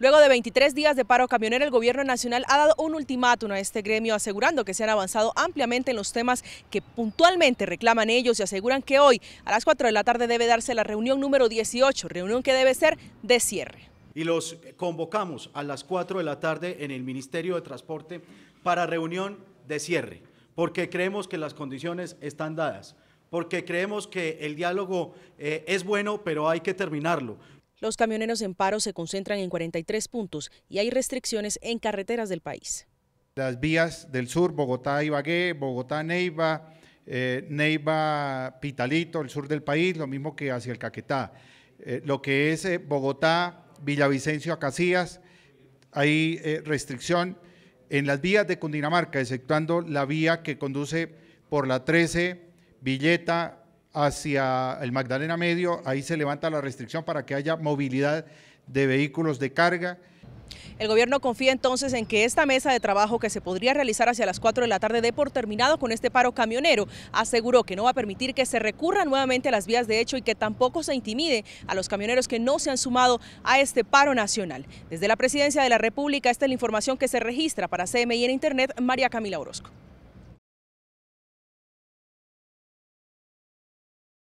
Luego de 23 días de paro camionero, el gobierno nacional ha dado un ultimátum a este gremio, asegurando que se han avanzado ampliamente en los temas que puntualmente reclaman ellos y aseguran que hoy a las 4 de la tarde debe darse la reunión número 18, reunión que debe ser de cierre. Y los convocamos a las 4 de la tarde en el Ministerio de Transporte para reunión de cierre, porque creemos que las condiciones están dadas porque creemos que el diálogo eh, es bueno, pero hay que terminarlo. Los camioneros en paro se concentran en 43 puntos y hay restricciones en carreteras del país. Las vías del sur, Bogotá-Ibagué, Bogotá-Neiva, eh, Neiva-Pitalito, el sur del país, lo mismo que hacia el Caquetá. Eh, lo que es eh, Bogotá-Villavicencio-Acacías, hay restricción en las vías de Cundinamarca, exceptuando la vía que conduce por la 13, Villeta, hacia el Magdalena Medio, ahí se levanta la restricción para que haya movilidad de vehículos de carga. El gobierno confía entonces en que esta mesa de trabajo que se podría realizar hacia las 4 de la tarde dé por terminado con este paro camionero. Aseguró que no va a permitir que se recurra nuevamente a las vías de hecho y que tampoco se intimide a los camioneros que no se han sumado a este paro nacional. Desde la Presidencia de la República, esta es la información que se registra para CMI en Internet, María Camila Orozco.